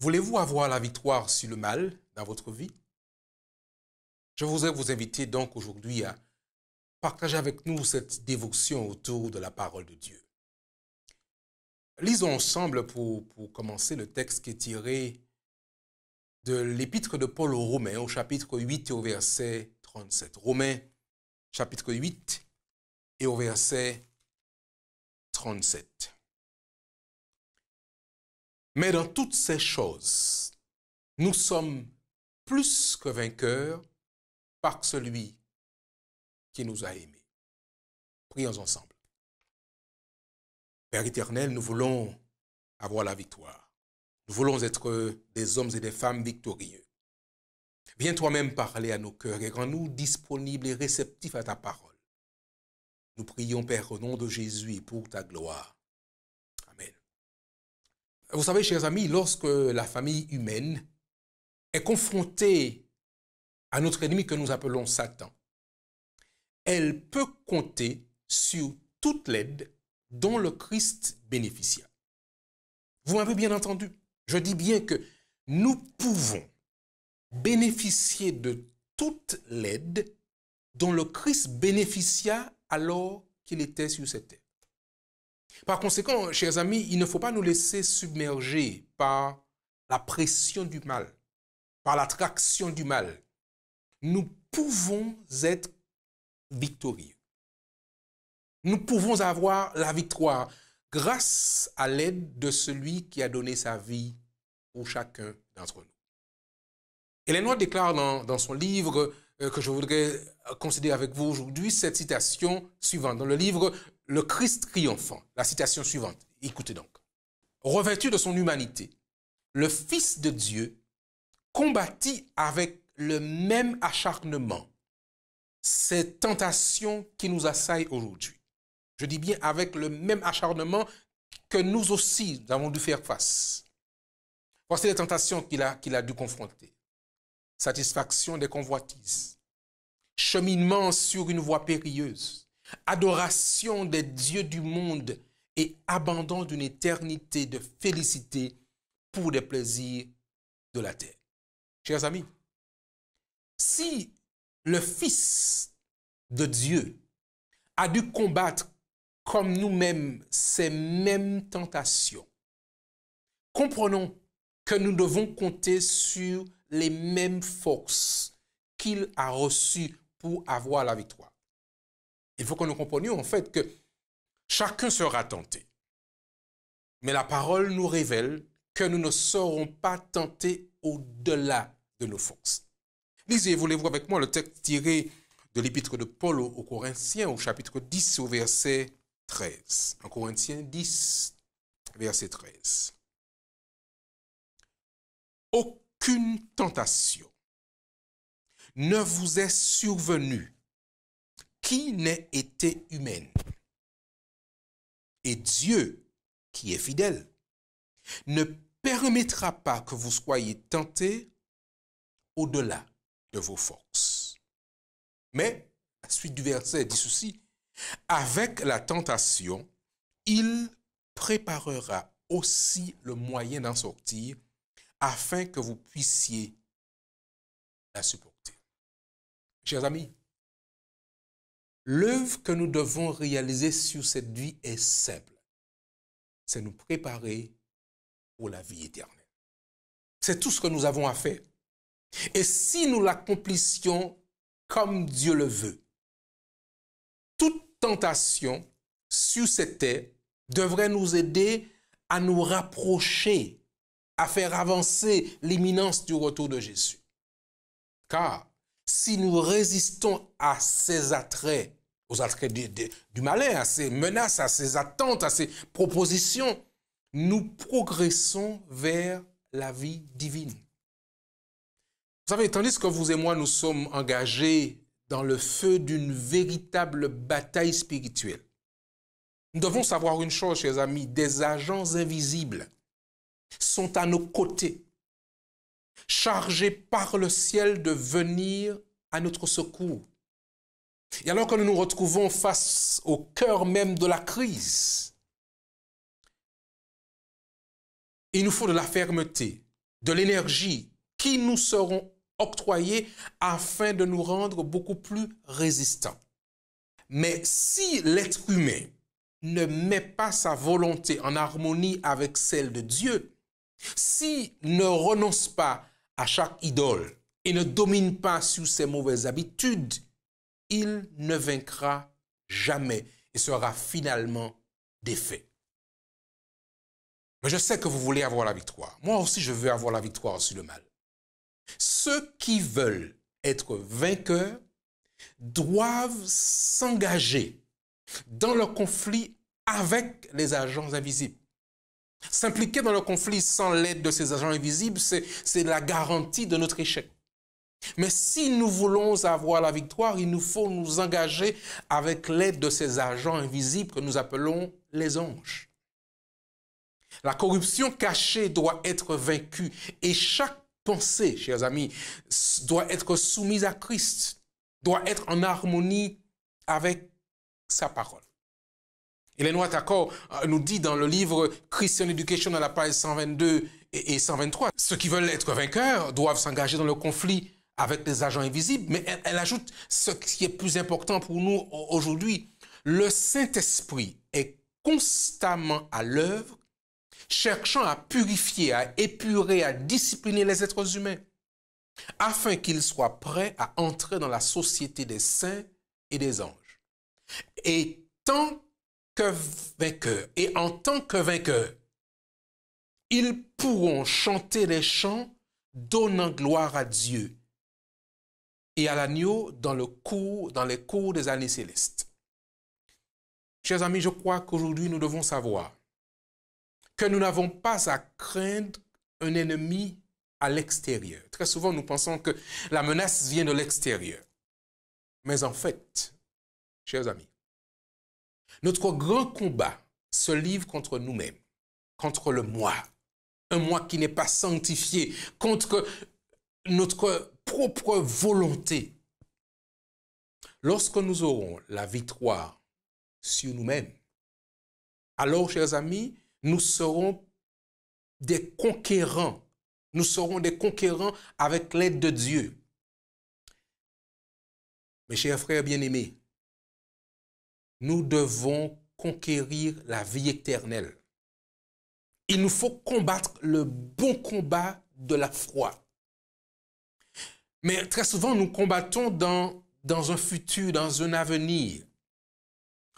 Voulez-vous avoir la victoire sur le mal dans votre vie Je voudrais vous inviter donc aujourd'hui à partager avec nous cette dévotion autour de la parole de Dieu. Lisons ensemble pour, commencer le texte qui est tiré de l'épître de Paul aux Romains au chapitre 8 et au verset 37. Romains chapitre 8 et au verset 37. Mais dans toutes ces choses, nous sommes plus que vainqueurs par celui qui nous a aimés. Prions ensemble. Père éternel, nous voulons avoir la victoire. Nous voulons être des hommes et des femmes victorieux. Viens toi-même parler à nos cœurs et rends-nous disponibles et réceptifs à ta parole. Nous prions, Père, au nom de Jésus et pour ta gloire. Vous savez, chers amis, lorsque la famille humaine est confrontée à notre ennemi que nous appelons Satan, elle peut compter sur toute l'aide dont le Christ bénéficia. Vous m'avez bien entendu. Je dis bien que nous pouvons bénéficier de toute l'aide dont le Christ bénéficia alors qu'il était sur cette terre. Par conséquent, chers amis, il ne faut pas nous laisser submerger par la pression du mal, par l'attraction du mal. Nous pouvons être victorieux. Nous pouvons avoir la victoire grâce à l'aide de celui qui a donné sa vie pour chacun d'entre nous. Hélène déclare dans, son livre euh, que je voudrais considérer avec vous aujourd'hui cette citation suivante. Dans le livre le Christ triomphant. La citation suivante, écoutez donc. Revêtu de son humanité, le Fils de Dieu combattit avec le même acharnement ces tentations qui nous assaillent aujourd'hui. Je dis bien avec le même acharnement que nous aussi avons dû faire face. Voici les tentations qu'il a, qu'il a dû confronter. Satisfaction des convoitises, cheminement sur une voie périlleuse, adoration des dieux du monde et abandon d'une éternité de félicité pour les plaisirs de la terre. Chers amis, si le Fils de Dieu a dû combattre comme nous-mêmes ces mêmes tentations, comprenons que nous devons compter sur les mêmes forces qu'il a reçues pour avoir la victoire. Il faut que nous comprenions en fait que chacun sera tenté. Mais la parole nous révèle que nous ne serons pas tentés au-delà de nos forces. Lisez, voulez-vous avec moi le texte tiré de l'épître de Paul aux Corinthiens au chapitre 10 au verset 13. En Corinthiens 10, verset 13. Aucune tentation ne vous est survenue qui n'ait été humaine. Et Dieu, qui est fidèle, ne permettra pas que vous soyez tentés au-delà de vos forces. Mais, la suite du verset dit ceci, avec la tentation, il préparera aussi le moyen d'en sortir afin que vous puissiez la supporter. Chers amis, L'œuvre que nous devons réaliser sur cette vie est simple. C'est nous préparer pour la vie éternelle. C'est tout ce que nous avons à faire. Et si nous l'accomplissions comme Dieu le veut, toute tentation sur cette terre devrait nous aider à nous rapprocher, à faire avancer l'imminence du retour de Jésus. Car si nous résistons à ces attraits, aux attraits du, malin, à ces menaces, à ces attentes, à ces propositions, nous progressons vers la vie divine. Vous savez, tandis que vous et moi, nous sommes engagés dans le feu d'une véritable bataille spirituelle, nous devons savoir une chose, chers amis, des agents invisibles sont à nos côtés chargé par le ciel de venir à notre secours. Et alors que nous nous retrouvons face au cœur même de la crise, il nous faut de la fermeté, de l'énergie qui nous seront octroyées afin de nous rendre beaucoup plus résistants. Mais si l'être humain ne met pas sa volonté en harmonie avec celle de Dieu, s'il ne renonce pas à chaque idole et ne domine pas sur ses mauvaises habitudes, il ne vaincra jamais et sera finalement défait. Mais je sais que vous voulez avoir la victoire. Moi aussi, je veux avoir la victoire sur le mal. Ceux qui veulent être vainqueurs doivent s'engager dans le conflit avec les agents invisibles. S'impliquer dans le conflit sans l'aide de ces agents invisibles, c'est la garantie de notre échec. Mais si nous voulons avoir la victoire, il nous faut nous engager avec l'aide de ces agents invisibles que nous appelons les anges. La corruption cachée doit être vaincue et chaque pensée, chers amis, doit être soumise à Christ, doit être en harmonie avec sa parole. Hélène Tacor euh, nous dit dans le livre Christian Education à la page 122 et 123, ceux qui veulent être vainqueurs doivent s'engager dans le conflit avec les agents invisibles, mais elle, elle ajoute ce qui est plus important pour nous aujourd'hui. Le Saint-Esprit est constamment à l'œuvre, cherchant à purifier, à épurer, à discipliner les êtres humains, afin qu'ils soient prêts à entrer dans la société des saints et des anges. Et tant que vainqueurs. Et en tant que vainqueurs, ils pourront chanter les chants donnant gloire à Dieu et à l'agneau dans, le dans les cours des années célestes. Chers amis, je crois qu'aujourd'hui nous devons savoir que nous n'avons pas à craindre un ennemi à l'extérieur. Très souvent, nous pensons que la menace vient de l'extérieur. Mais en fait, chers amis, notre grand combat se livre contre nous-mêmes, contre le moi, un moi qui n'est pas sanctifié, contre notre propre volonté. Lorsque nous aurons la victoire sur nous-mêmes, alors, chers amis, nous serons des conquérants. Nous serons des conquérants avec l'aide de Dieu. Mes chers frères bien-aimés, nous devons conquérir la vie éternelle. Il nous faut combattre le bon combat de la foi. Mais très souvent, nous combattons dans, dans un futur, dans un avenir.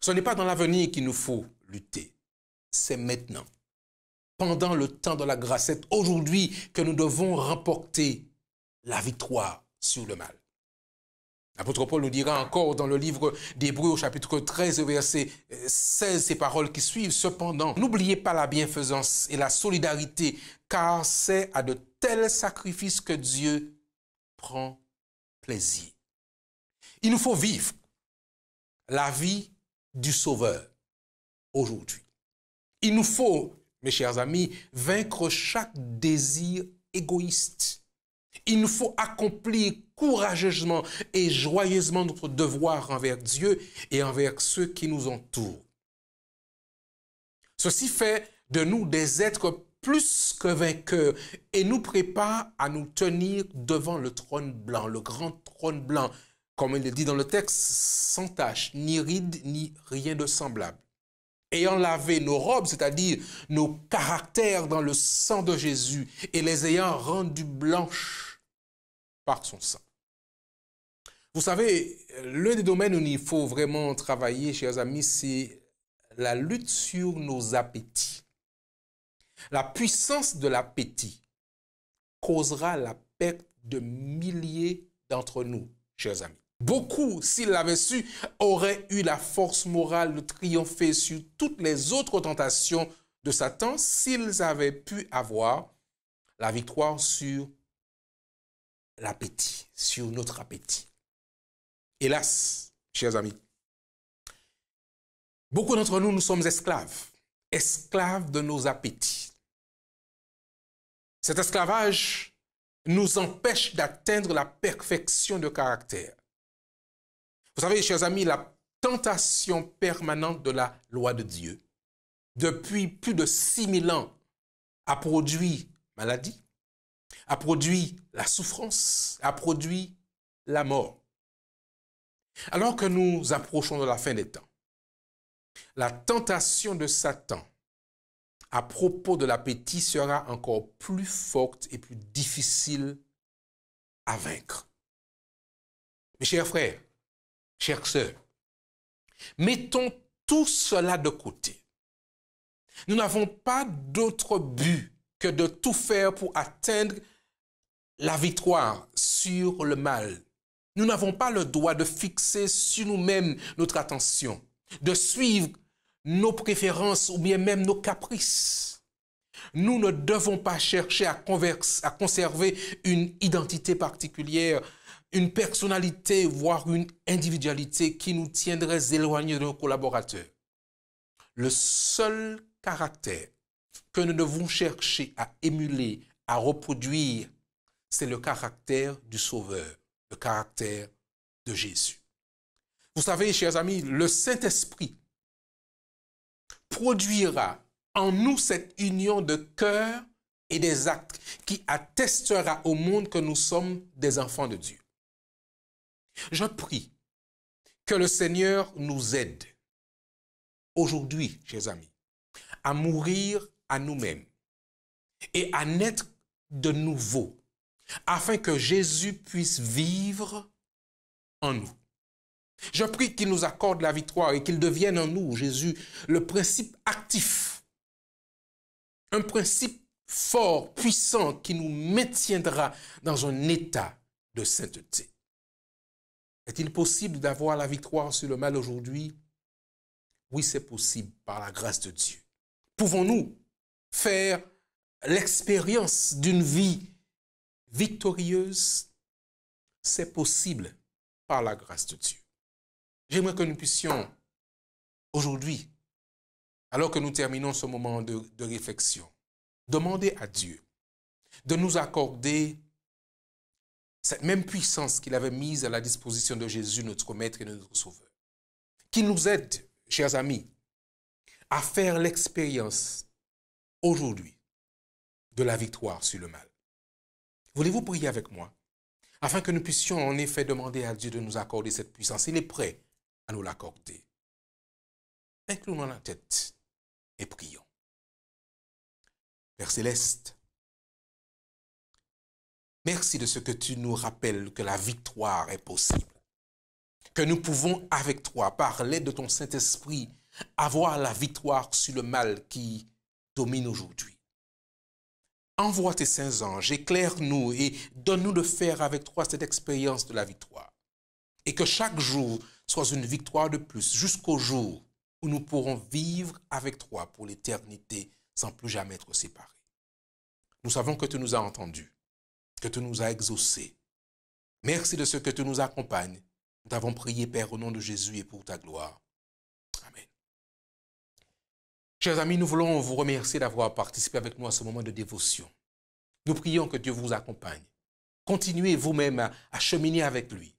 Ce n'est pas dans l'avenir qu'il nous faut lutter, c'est maintenant, pendant le temps de la grâce. C'est aujourd'hui que nous devons remporter la victoire sur le mal. L'apôtre Paul nous dira encore dans le livre d'Hébreu, au chapitre 13 verset 16 euh, ces paroles qui suivent. Cependant, n'oubliez pas la bienfaisance et la solidarité, car c'est à de tels sacrifices que Dieu prend plaisir. Il nous faut vivre la vie du Sauveur aujourd'hui. Il nous faut, mes chers amis, vaincre chaque désir égoïste il nous faut accomplir courageusement et joyeusement notre devoir envers Dieu et envers ceux qui nous entourent. Ceci fait de nous des êtres plus que vainqueurs et nous prépare à nous tenir devant le trône blanc, le grand trône blanc, comme il le dit dans le texte, sans tache, ni ride, ni rien de semblable ayant lavé nos robes, c'est-à-dire nos caractères dans le sang de Jésus, et les ayant rendus blanches par son sang. Vous savez, l'un des domaines où il faut vraiment travailler, chers amis, c'est la lutte sur nos appétits. La puissance de l'appétit causera la perte de milliers d'entre nous, chers amis. Beaucoup, s'ils l'avaient su, auraient eu la force morale de triompher sur toutes les autres tentations de Satan s'ils avaient pu avoir la victoire sur l'appétit, sur notre appétit. Hélas, chers amis, beaucoup d'entre nous, nous sommes esclaves, esclaves de nos appétits. Cet esclavage nous empêche d'atteindre la perfection de caractère. Vous savez, chers amis, la tentation permanente de la loi de Dieu, depuis plus de 6000 ans, a produit maladie, a produit la souffrance, a produit la mort. Alors que nous approchons de la fin des temps, la tentation de Satan à propos de l'appétit sera encore plus forte et plus difficile à vaincre. Mes chers frères, Chers sœurs, mettons tout cela de côté. Nous n'avons pas d'autre but que de tout faire pour atteindre la victoire sur le mal. Nous n'avons pas le droit de fixer sur nous-mêmes notre attention, de suivre nos préférences ou bien même nos caprices. Nous ne devons pas chercher à conserver une identité particulière une personnalité, voire une individualité qui nous tiendrait éloignés de nos collaborateurs. Le seul caractère que nous devons chercher à émuler, à reproduire, c'est le caractère du Sauveur, le caractère de Jésus. Vous savez, chers amis, le Saint-Esprit produira en nous cette union de cœur et des actes qui attestera au monde que nous sommes des enfants de Dieu. Je prie que le Seigneur nous aide aujourd'hui, chers amis, à mourir à nous-mêmes et à naître de nouveau, afin que Jésus puisse vivre en nous. Je prie qu'il nous accorde la victoire et qu'il devienne en nous, Jésus, le principe actif, un principe fort, puissant, qui nous maintiendra dans un état de sainteté. Est-il possible d'avoir la victoire sur le mal aujourd'hui Oui, c'est possible par la grâce de Dieu. Pouvons-nous faire l'expérience d'une vie victorieuse C'est possible par la grâce de Dieu. J'aimerais que nous puissions aujourd'hui, alors que nous terminons ce moment de, réflexion, demander à Dieu de nous accorder cette même puissance qu'il avait mise à la disposition de Jésus, notre Maître et notre Sauveur. Qui nous aide, chers amis, à faire l'expérience aujourd'hui de la victoire sur le mal. Voulez-vous prier avec moi afin que nous puissions en effet demander à Dieu de nous accorder cette puissance. Il est prêt à nous l'accorder. Incluons la tête et prions. Père céleste, Merci de ce que tu nous rappelles que la victoire est possible. Que nous pouvons avec toi, par l'aide de ton Saint-Esprit, avoir la victoire sur le mal qui domine aujourd'hui. Envoie tes saints anges, éclaire-nous et donne-nous de faire avec toi cette expérience de la victoire. Et que chaque jour soit une victoire de plus jusqu'au jour où nous pourrons vivre avec toi pour l'éternité sans plus jamais être séparés. Nous savons que tu nous as entendus que tu nous as exaucés. Merci de ce que tu nous accompagnes. Nous t'avons prié, Père, au nom de Jésus et pour ta gloire. Amen. Chers amis, nous voulons vous remercier d'avoir participé avec nous à ce moment de dévotion. Nous prions que Dieu vous accompagne. Continuez vous-même à, à, cheminer avec lui.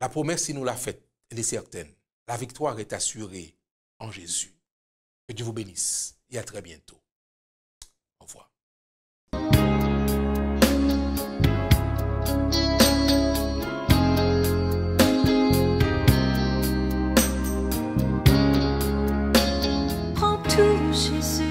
La promesse, il nous l'a faite, elle est certaine. La victoire est assurée en Jésus. Que Dieu vous bénisse et à très bientôt. too, she